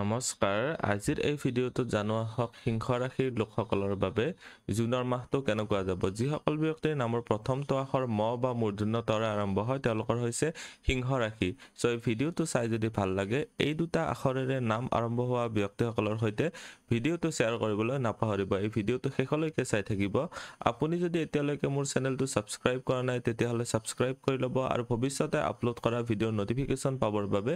নমস্কাৰ আজিৰ এই ভিডিঅ'টো জানোৱা হওক সিংহ ৰাশিৰ লোকসকলৰ বাবে জুনৰ মাহটো কেনেকুৱা যাব যিসকল ব্যক্তিৰ নামৰ প্ৰথমটো আখৰ ম বা মূৰ্ধন্য তৰা আৰম্ভ হয় তেওঁলোকৰ হৈছে সিংহ ৰাশি চ' এই ভিডিঅ'টো চাই যদি ভাল লাগে এই দুটা আখৰেৰে নাম আৰম্ভ হোৱা ব্যক্তিসকলৰ সৈতে ভিডিঅ'টো শ্বেয়াৰ কৰিবলৈ নাপাহৰিব এই ভিডিঅ'টো শেষলৈকে চাই থাকিব আপুনি যদি এতিয়ালৈকে মোৰ চেনেলটো ছাবস্ক্ৰাইব কৰা নাই তেতিয়াহ'লে ছাবস্ক্ৰাইব কৰি ল'ব আৰু ভৱিষ্যতে আপলোড কৰা ভিডিঅ'ৰ নটিফিকেশ্যন পাবৰ বাবে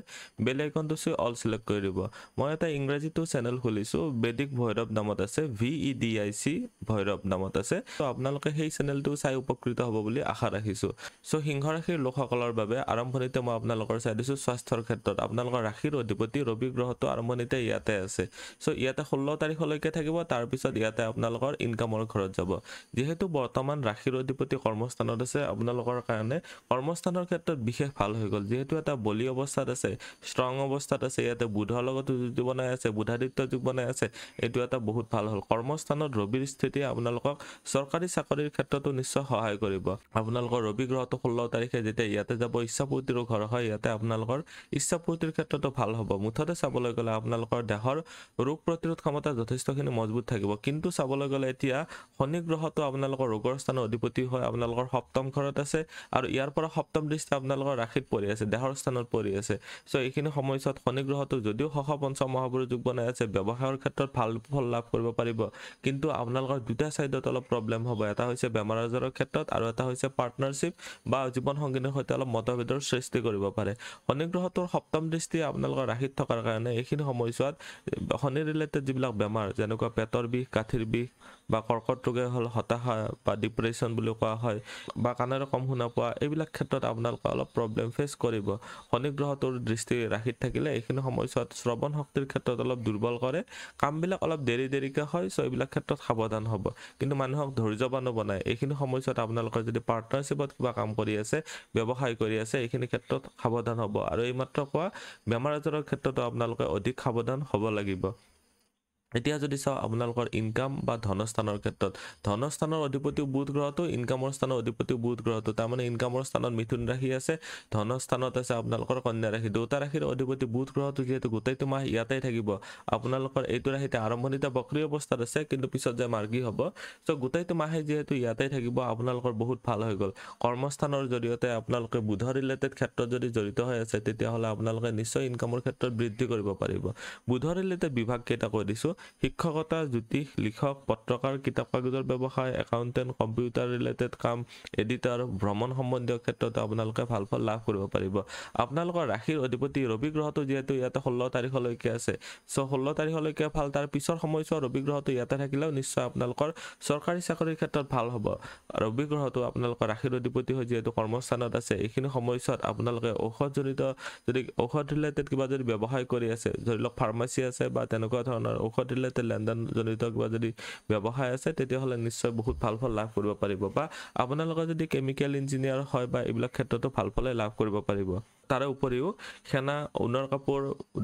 বেলেগ এখনটো অল ছিলেক্ট কৰি দিব মই এটা ইংৰাজীটো চেনেল খুলিছোঁ বেদিক ভৈৰৱ নামত আছে V E D I C Bhairav নামত আছে ত' আপোনালোকে সেই চেনেলটো চাই উপকৃত হ'ব বুলি আশা ৰাখিছোঁ চ' সিংহ ৰাশিৰ লোকসকলৰ বাবে আৰম্ভণিতে মই আপোনালোকৰ চাই দিছোঁ স্বাস্থ্যৰ ক্ষেত্ৰত আপোনালোকৰ ৰাশিৰ অধিপতি ৰবি গ্ৰহটো আৰম্ভণিতে ইয়াতে আছে চ' ইয়াতে ষোল্ল তাৰিখলৈকে থাকিব তাৰপিছত ইয়াতে আপোনালোকৰ ইনকামৰ ঘৰত যাব যিহেতু বৰ্তমান ৰাশিৰ অধিপতি কৰ্মস্থানত আছে আপোনালোকৰ কাৰণে কৰ্মস্থানৰ ক্ষেত্ৰত বিশেষ ভাল হৈ গ'ল যিহেতু এটা বলি অৱস্থাত আছে ষ্ট্ৰং অৱস্থাত আছে ইয়াতে বুধৰ লগত ৰবিদিত্যটো যদি বনাই আছে বুধাদিত্য যুগ বনাই আছে এইটো এটা বহুত ভাল হ'ল কৰ্মস্থানত ৰবিৰ স্থিতি আপোনালোকক চৰকাৰী চাকৰিৰ ক্ষেত্ৰতো নিশ্চয় সহায় কৰিব আপোনালোকৰ ৰবি গ্ৰহটো ষোল্ল তাৰিখে যেতিয়া ইয়াতে যাব ইচ্ছা পূৰ্তিৰো ঘৰ হয় ইয়াতে আপোনালোকৰ ইচ্ছা পূৰ্তিৰ ক্ষেত্ৰতো ভাল হ'ব মুঠতে চাবলৈ গ'লে আপোনালোকৰ দেহৰ ৰোগ প্ৰতিৰোধ ক্ষমতা যথেষ্টখিনি মজবুত থাকিব কিন্তু চাবলৈ গ'লে এতিয়া শনি গ্ৰহটো আপোনালোকৰ ৰোগৰ স্থানৰ অধিপতি হয় আপোনালোকৰ সপ্তম ঘৰত আছে আৰু ইয়াৰ পৰা সপ্তম দৃষ্টি আপোনালোকৰ ৰাশিত পৰি আছে দেহৰ স্থানত পৰি আছে চ' এইখিনি সময়ছোৱাত শনি গ্ৰহটো যদিও সহ পঞ্চ মহাপুৰুষ যুগ বনাই আছে ব্যৱসায়ৰ ক্ষেত্ৰত ভাল ফল লাভ কৰিব পাৰিব কিন্তু আপোনালোকৰ দুটা ছাইডত অলপ প্ৰব্লেম হ'ব এটা হৈছে বেমাৰ আজাৰৰ ক্ষেত্ৰত আৰু এটা হৈছে পাৰ্টনাৰশ্বিপ বা জীৱন সংগীনৰ সৈতে অলপ মতভেদৰ সৃষ্টি কৰিব পাৰে শনি গ্ৰহটোৰ সপ্তম দৃষ্টি আপোনালোকৰ ৰাশি থকাৰ কাৰণে এইখিনি সময়ছোৱাত শনি ৰিলেটেড যিবিলাক বেমাৰ যেনেকুৱা পেটৰ বিষ গাঁঠিৰ বিষ বা কৰ্কট ৰোগে হ'ল হতাশা বা ডিপ্ৰেশ্যন বুলি কোৱা হয় বা কাণেৰে কম শুনা পোৱা এইবিলাক ক্ষেত্ৰত আপোনালোকে অলপ প্ৰব্লেম ফেচ কৰিব শনি গ্ৰহটোৰ দৃষ্টি ৰাখি থাকিলে এইখিনি সময়ছোৱাত শ্ৰৱণ শক্তিৰ ক্ষেত্ৰত অলপ দুৰ্বল কৰে কামবিলাক অলপ দেৰি দেৰিকৈ হয় চ' এইবিলাক ক্ষেত্ৰত সাৱধান হ'ব কিন্তু মানুহক ধৈৰ্যবানো বনায় এইখিনি সময়ছোৱাত আপোনালোকে যদি পাৰ্টনাৰশ্বিপত কিবা কাম কৰি আছে ব্যৱসায় কৰি আছে এইখিনি ক্ষেত্ৰত সাৱধান হ'ব আৰু এইমাত্ৰ কোৱা বেমাৰ আজাৰৰ ক্ষেত্ৰতো আপোনালোকে অধিক সাৱধান হ'ব লাগিব এতিয়া যদি চাওঁ আপোনালোকৰ ইনকাম বা ধনস্থানৰ ক্ষেত্ৰত ধনস্থানৰ অধিপতিও বুধ গ্ৰহটো ইনকামৰ স্থানৰ অধিপতিও বুধ গ্ৰহটো তাৰমানে ইনকামৰ স্থানত মিথুন ৰাশি আছে ধনস্থানত আছে আপোনালোকৰ কন্যা ৰাশি দুটা ৰাশিৰ অধিপতি বুধ গ্ৰহটো যিহেতু গোটেইটো মাহ ইয়াতে থাকিব আপোনালোকৰ এইটো ৰাশিতে আৰম্ভণিতে বক্ৰী অৱস্থাত আছে কিন্তু পিছত যে মাৰ্গী হ'ব চ' গোটেইটো মাহে যিহেতু ইয়াতে থাকিব আপোনালোকৰ বহুত ভাল হৈ গ'ল কৰ্মস্থানৰ জৰিয়তে আপোনালোকে বুধৰ ৰিলেটেড ক্ষেত্ৰত যদি জড়িত হৈ আছে তেতিয়াহ'লে আপোনালোকে নিশ্চয় ইনকামৰ ক্ষেত্ৰত বৃদ্ধি কৰিব পাৰিব বুধৰ ৰিলেটেড বিভাগ কেইটা কৈ দিছোঁ শিক্ষকতা জ্যোতিষ লিখক পত্ৰকাৰ কিতাপ কাগজৰ ব্যৱসায় একাউণ্টেণ্ট কম্পিউটাৰ ৰিলেটেড কাম এডিটৰ ভ্ৰমণ সম্বন্ধীয় ক্ষেত্ৰত আপোনালোকে ভাল ফল লাভ কৰিব পাৰিব আপোনালোকৰ ৰাশিৰ অধিপতি ৰবি গ্ৰহটো যিহেতু ইয়াতে ষোল্ল তাৰিখলৈকে আছে চ' ষোল্ল তাৰিখলৈকে ভাল তাৰ পিছৰ সময়ছোৱা ৰবি গ্ৰহটো ইয়াতে থাকিলেও নিশ্চয় আপোনালোকৰ চৰকাৰী চাকৰিৰ ক্ষেত্ৰত ভাল হ'ব ৰবি গ্ৰহটো আপোনালোকৰ ৰাশিৰ অধিপতি হৈ যিহেতু কৰ্মস্থানত আছে এইখিনি সময়ছোৱাত আপোনালোকে ঔষধজনিত যদি ঔষধ ৰিলেটেড কিবা যদি ব্যৱসায় কৰি আছে ধৰি লওক ফাৰ্মাচী আছে বা তেনেকুৱা ধৰণৰ ঔষধ পাতিলে তে লেনদেনজনিত কিবা যদি ব্যৱসায় আছে তেতিয়াহ'লে নিশ্চয় বহুত ফল ফল লাভ কৰিব পাৰিব বা আপোনালোকৰ যদি কেমিকেল ইঞ্জিনিয়াৰ হয় বা এইবিলাক ক্ষেত্ৰতো ফল ফলে লাভ কৰিব পাৰিব তাৰে উপৰিও সেনা ঊণৰ কাপোৰ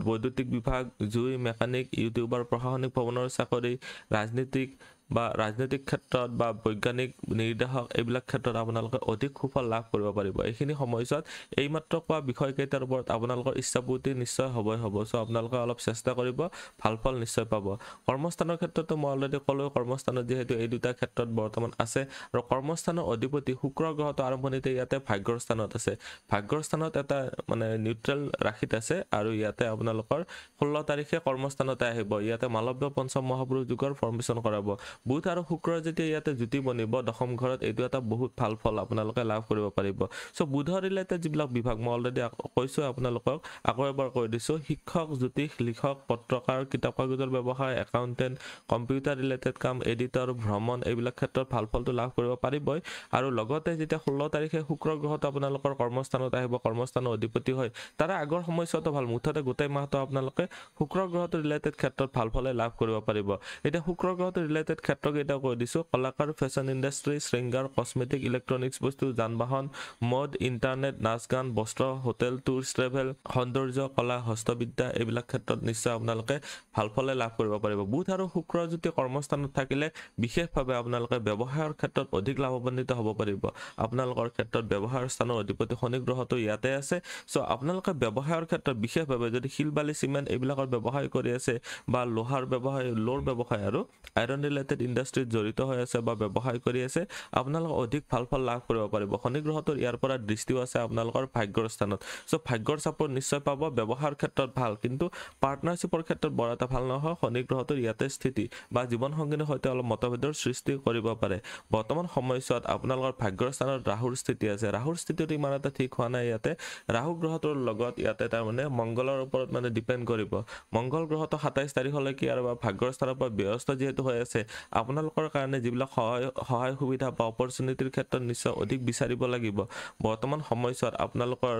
বৈদ্যুতিক বিভাগ জুই মেকানিক ইউটিউবাৰ প্ৰশাসনিক ভৱনৰ চাকৰি ৰাজনীতিক বা ৰাজনৈতিক ক্ষেত্ৰত বা বৈজ্ঞানিক নিৰ্দেশক এইবিলাক ক্ষেত্ৰত আপোনালোকে অধিক সুফল লাভ কৰিব পাৰিব এইখিনি সময়ছোৱাত এইমাত্ৰ কোৱা বিষয়কেইটাৰ ওপৰত আপোনালোকৰ ইচ্ছাপূৰ্তি নিশ্চয় হ'বই হ'ব চ' আপোনালোকে অলপ চেষ্টা কৰিব ভাল ফল নিশ্চয় পাব কৰ্মস্থানৰ ক্ষেত্ৰতো মই অলৰেডি ক'লোঁ কৰ্মস্থানত যিহেতু এই দুটা ক্ষেত্ৰত বৰ্তমান আছে আৰু কৰ্মস্থানৰ অধিপতি শুক্ৰ গ্ৰহটো আৰম্ভণিতে ইয়াতে ভাগ্যৰ স্থানত আছে ভাগ্যৰ স্থানত এটা মানে নিউট্ৰেল ৰাখিত আছে আৰু ইয়াতে আপোনালোকৰ ষোল্ল তাৰিখে কৰ্মস্থানতে আহিব ইয়াতে মালব্য পঞ্চম মহাপুৰুষ যুগৰ ফৰ্মেশ্যন কৰাব বুধ আৰু শুক্ৰৰ যেতিয়া ইয়াতে জ্যোতি বনিব দশম ঘৰত এইটো এটা বহুত ভাল ফল আপোনালোকে লাভ কৰিব পাৰিব চ' বুধৰ ৰিলেটেড যিবিলাক বিভাগ মই অলৰেডি কৈছোঁ আপোনালোকক আকৌ এবাৰ কৈ দিছোঁ শিক্ষক জ্যোতিষ লিখক পত্ৰকাৰ কিতাপ কাগজৰ ব্যৱসায় একাউণ্টেণ্ট কম্পিউটাৰ ৰিলেটেড কাম এডিটৰ ভ্ৰমণ এইবিলাক ক্ষেত্ৰত ভাল ফলটো লাভ কৰিব পাৰিবই আৰু লগতে যেতিয়া ষোল্ল তাৰিখে শুক্ৰ গ্ৰহটো আপোনালোকৰ কৰ্মস্থানত আহিব কৰ্মস্থানৰ অধিপতি হয় তাৰে আগৰ সময়ছোৱাতো ভাল মুঠতে গোটেই মাহটো আপোনালোকে শুক্ৰ গ্ৰহটো ৰিলেটেড ক্ষেত্ৰত ভাল ফলে লাভ কৰিব পাৰিব এতিয়া শুক্ৰ গ্ৰহটো ৰিলেটেড ক্ষেত্ৰ কেইটা কৈ দিছো কলাকাৰ ফেশ্বন ইণ্ডাষ্ট্ৰী শৃংগাৰ কচমেটিক ইলেক্ট্ৰনিক্স বস্তু যান বাহন মদ ইণ্টাৰনেট নাচ গান বস্ত্ৰ হোটেল টুৰ ট্ৰেভেল সৌন্দৰ্য কলা হস্তবিদ্যা এইবিলাক ক্ষেত্ৰত নিশ্চয় আপোনালোকে ভাল ফলে লাভ কৰিব পাৰিব বুধ আৰু শুক্ৰ যদি কৰ্মস্থানত থাকিলে বিশেষভাৱে আপোনালোকে ব্যৱসায়ৰ ক্ষেত্ৰত অধিক লাভান্বিত হ'ব পাৰিব আপোনালোকৰ ক্ষেত্ৰত ব্যৱসায়ৰ স্থানৰ অধিপতি শনিগ্ৰহটো ইয়াতে আছে চ' আপোনালোকে ব্যৱসায়ৰ ক্ষেত্ৰত বিশেষভাৱে যদি শিল বালি চিমেণ্ট এইবিলাকৰ ব্যৱসায় কৰি আছে বা লোহাৰ ব্যৱসায় লোৰ ব্যৱসায় আৰু আইৰণ ৰিলেটেড ৰিয়েল ইণ্ডাষ্ট্ৰীত জড়িত হৈ আছে বা ব্যৱসায় কৰি আছে আপোনালোকে অধিক ফল ফল লাভ কৰিব পাৰিব শনি গ্ৰহটোৰ ইয়াৰ পৰা দৃষ্টিও আছে আপোনালোকৰ ভাগ্যৰ স্থানত চ' ভাগ্যৰ চাপৰ নিশ্চয় পাব ব্যৱসায়ৰ ক্ষেত্ৰত ভাল কিন্তু পাৰ্টনাৰশ্বিপৰ ক্ষেত্ৰত বৰ এটা ভাল নহয় শনি গ্ৰহটোৰ ইয়াতে স্থিতি বা জীৱনসংগীৰ সৈতে অলপ মতভেদৰ সৃষ্টি কৰিব পাৰে বৰ্তমান সময়ছোৱাত আপোনালোকৰ ভাগ্যৰ স্থানত ৰাহুৰ স্থিতি আছে ৰাহুৰ স্থিতিটো ইমান এটা ঠিক হোৱা নাই ইয়াতে ৰাহু গ্ৰহটোৰ লগত ইয়াতে তাৰমানে মংগলৰ ওপৰত মানে ডিপেণ্ড কৰিব মংগল গ্ৰহটো সাতাইছ তাৰিখলৈকে আৰু বা ভাগ্যৰ স্থানৰ পৰা ব্যস্ত যিহেতু হৈ আছে আপোনালোকৰ কাৰণে যিবিলাক সহায় সহায় সুবিধা বা অপৰচুনিটিৰ ক্ষেত্ৰত নিশ্চয় অধিক বিচাৰিব লাগিব বৰ্তমান সময়ছোৱাত আপোনালোকৰ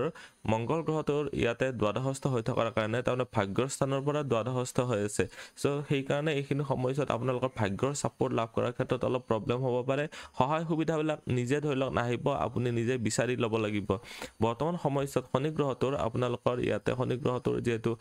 মংগল গ্ৰহটোৰ ইয়াতে দ্বাদশস্থ হৈ থকাৰ কাৰণে তাৰমানে ভাগ্যৰ স্থানৰ পৰা দ্বাদশস্থ হৈ আছে চ' সেইকাৰণে এইখিনি সময়ছোৱাত আপোনালোকৰ ভাগ্যৰ চাপৰ্ট লাভ কৰাৰ ক্ষেত্ৰত অলপ প্ৰব্লেম হ'ব পাৰে সহায় সুবিধাবিলাক নিজে ধৰি লওক নাহিব আপুনি নিজে বিচাৰি ল'ব লাগিব বৰ্তমান সময়ছোৱাত শনি গ্ৰহটোৰ আপোনালোকৰ ইয়াতে শনি গ্ৰহটোৰ যিহেতু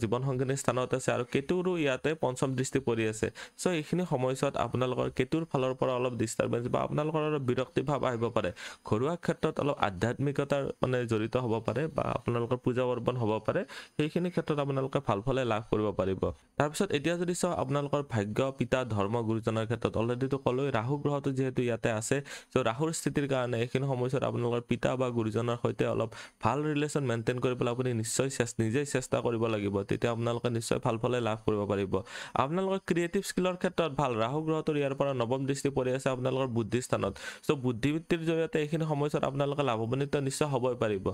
জীৱন সংগীনীৰ স্থানত আছে আৰু কেতুৰো ইয়াতে পঞ্চম দৃষ্টি পৰি আছে চ' এইখিনি সময় বয়সত আপোনালোকৰ কেতুৰ ফালৰ পৰা অলপ ডিষ্টাৰ্বেঞ্চ বা আপোনালোকৰ অলপ বিৰক্তিভাৱ আহিব পাৰে ঘৰুৱা ক্ষেত্ৰত অলপ আধ্যাত্মিকতাৰ মানে জড়িত হ'ব পাৰে বা আপোনালোকৰ পূজা পাৰ্বণ হ'ব পাৰে সেইখিনি ক্ষেত্ৰত আপোনালোকে ভাল ফলে লাভ কৰিব পাৰিব তাৰপিছত এতিয়া যদি চাওঁ আপোনালোকৰ ভাগ্য পিতা ধৰ্ম গুৰুজনৰ ক্ষেত্ৰত অলৰেডিতো ক'লোৱেই ৰাহু গ্ৰহটো যিহেতু ইয়াতে আছে চ' ৰাহুৰ স্থিতিৰ কাৰণে এইখিনি সময়ছোৱাত আপোনালোকৰ পিতা বা গুৰুজনৰ সৈতে অলপ ভাল ৰিলেশ্যন মেইনটেইন কৰি পেলাই আপুনি নিশ্চয় নিজেই চেষ্টা কৰিব লাগিব তেতিয়া আপোনালোকে নিশ্চয় ভাল ফলে লাভ কৰিব পাৰিব আপোনালোকৰ ক্ৰিয়েটিভ স্কিলৰ ক্ষেত্ৰত ভাল ৰাহু গ্ৰহটোৰ ইয়াৰ পৰা নৱম দৃষ্টি পৰি আছে আপোনালোকৰ বুদ্ধি স্থানত চ' বুদ্ধিভিত্তিৰ জৰিয়তে এইখিনি সময়ছোৱাত আপোনালোকে লাভৱান্বিত নিশ্চয় হ'বই পাৰিব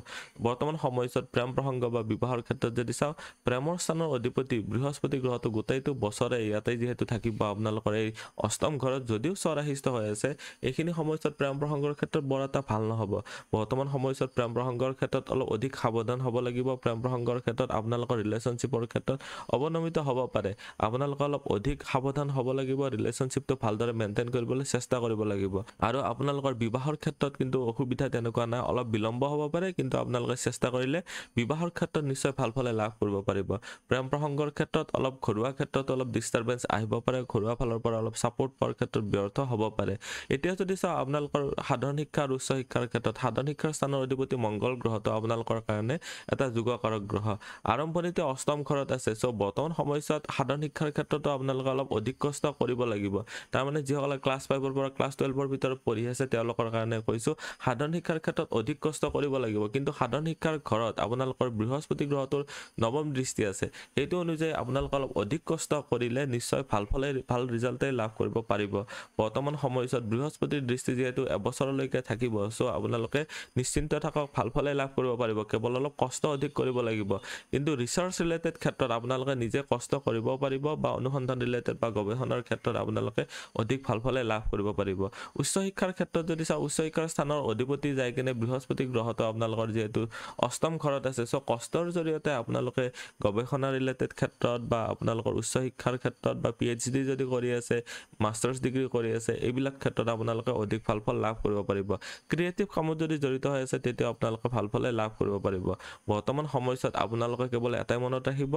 বৰ্তমান সময়ছোৱাত প্ৰেম প্ৰসংগ বা বিবাহৰ ক্ষেত্ৰত যদি চাওঁ প্ৰেমৰ স্থানৰ অধিপতি বৃহস্পতি গ্ৰহটো গোটেইটো বছৰে ইয়াতে যিহেতু থাকিব আপোনালোকৰ এই অষ্টম ঘৰত যদিও স্বৰাশিষ্ট হৈ আছে এইখিনি সময়ছোৱাত প্ৰেম প্ৰসংগৰ ক্ষেত্ৰত বৰ এটা ভাল নহ'ব বৰ্তমান সময়ছোৱাত প্ৰেম প্ৰসংগৰ ক্ষেত্ৰত অলপ অধিক সাৱধান হ'ব লাগিব প্ৰেম প্ৰসংগৰ ক্ষেত্ৰত আপোনালোকৰ ৰিলেশ্যনশ্বিপৰ ক্ষেত্ৰত অৱনমিত হ'ব পাৰে আপোনালোকে অলপ অধিক সাৱধান হ'ব লাগিব ৰিলেশ্যনশ্বিপটো ভালদৰে মেইনটেইন কৰিবলৈ চেষ্টা কৰিব লাগিব আৰু আপোনালোকৰ বিবাহৰ ক্ষেত্ৰত কিন্তু অসুবিধা তেনেকুৱা নাই অলপ বিলম্ব হ'ব পাৰে কিন্তু আপোনালোকে চেষ্টা কৰিলে বিবাহৰ ক্ষেত্ৰত নিশ্চয় ভাল ফলে লাভ কৰিব পাৰিব প্ৰেম প্ৰসংগৰ ক্ষেত্ৰত অলপ ঘৰুৱা ক্ষেত্ৰত অলপ ডিষ্টাৰ্বেঞ্চ আহিব পাৰে ঘৰুৱা ফালৰ পৰা অলপ ছাপৰ্ট পোৱাৰ ক্ষেত্ৰত ব্যৰ্থ হ'ব পাৰে এতিয়া যদি চাওঁ আপোনালোকৰ সাধাৰণ শিক্ষা আৰু উচ্চ শিক্ষাৰ ক্ষেত্ৰত সাধাৰণ শিক্ষাৰ স্থানৰ অধিপতি মংগল গ্ৰহটো আপোনালোকৰ কাৰণে এটা যোগকাৰক গ্ৰহ আৰম্ভণিতে অষ্টম ঘৰত আছে চ' বৰ্তমান সময়ছোৱাত সাধাৰণ শিক্ষাৰ ক্ষেত্ৰতো আপোনালোকে অলপ অধিক কষ্ট কৰিব কৰিব লাগিব তাৰমানে যিসকলে ক্লাছ ফাইভৰ পৰা ক্লাছ টুৱেলভৰ ভিতৰত পঢ়ি আছে তেওঁলোকৰ কাৰণে কৈছোঁ সাধাৰণ শিক্ষাৰ ক্ষেত্ৰত অধিক কষ্ট কৰিব লাগিব কিন্তু সাধাৰণ শিক্ষাৰ ঘৰত আপোনালোকৰ বৃহস্পতি গ্ৰহটোৰ নৱম দৃষ্টি আছে সেইটো অনুযায়ী আপোনালোকে অলপ অধিক কষ্ট কৰিলে নিশ্চয় ভাল ফলে ভাল ৰিজাল্টেই লাভ কৰিব পাৰিব বৰ্তমান সময়ছোৱাত বৃহস্পতিৰ দৃষ্টি যিহেতু এবছৰলৈকে থাকিব চ' আপোনালোকে নিশ্চিন্ত থাকক ভাল ফলে লাভ কৰিব পাৰিব কেৱল অলপ কষ্ট অধিক কৰিব লাগিব কিন্তু ৰিচাৰ্চ ৰিলেটেড ক্ষেত্ৰত আপোনালোকে নিজে কষ্ট কৰিব পাৰিব বা অনুসন্ধান ৰিলেটেড বা গৱেষণাৰ ক্ষেত্ৰত ক্ষেত্ৰত আপোনালোকে অধিক ভাল ফলে লাভ কৰিব পাৰিব উচ্চ শিক্ষাৰ ক্ষেত্ৰত যদি চাওঁ উচ্চ শিক্ষাৰ স্থানৰ অধিপতি যায় কিনে বৃহস্পতি গ্ৰহটো আপোনালোকৰ যিহেতু অষ্টম ঘৰত আছে চ' কষ্টৰ জৰিয়তে আপোনালোকে গৱেষণা ৰিলেটেড ক্ষেত্ৰত বা আপোনালোকৰ উচ্চ শিক্ষাৰ ক্ষেত্ৰত বা পি এইচ ডি যদি কৰি আছে মাষ্টাৰ্ছ ডিগ্ৰী কৰি আছে এইবিলাক ক্ষেত্ৰত আপোনালোকে অধিক ভাল ফল লাভ কৰিব পাৰিব ক্ৰিয়েটিভ কামত যদি জড়িত হৈ আছে তেতিয়া আপোনালোকে ভাল ফলে লাভ কৰিব পাৰিব বৰ্তমান সময়ছোৱাত আপোনালোকে কেৱল এটাই মনত ৰাখিব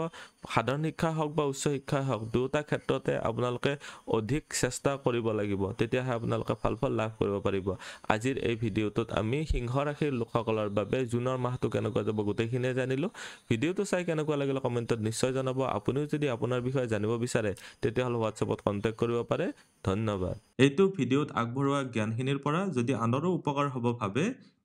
সাধাৰণ শিক্ষাই হওক বা উচ্চ শিক্ষাই হওক দুটা ক্ষেত্ৰতে আপোনালোকে অধিক চেষ্টা কৰিব লাগিব তেতিয়াহে আপোনালোকে ফল ফল লাভ কৰিব পাৰিব আজিৰ এই ভিডিঅ'টোত আমি সিংহ ৰাশিৰ লোকসকলৰ বাবে জুনৰ মাহটো কেনেকুৱা যাব গোটেইখিনিয়ে জানিলোঁ ভিডিঅ'টো চাই কেনেকুৱা লাগিলে কমেণ্টত নিশ্চয় জনাব আপুনিও যদি আপোনাৰ বিষয়ে জানিব বিচাৰে তেতিয়াহ'লে হোৱাটছএপত কণ্টেক্ট কৰিব পাৰে ধন্যবাদ এইটো ভিডিঅ'ত আগবঢ়োৱা জ্ঞানখিনিৰ পৰা যদি আনৰো উপকাৰ হ'ব ভাবে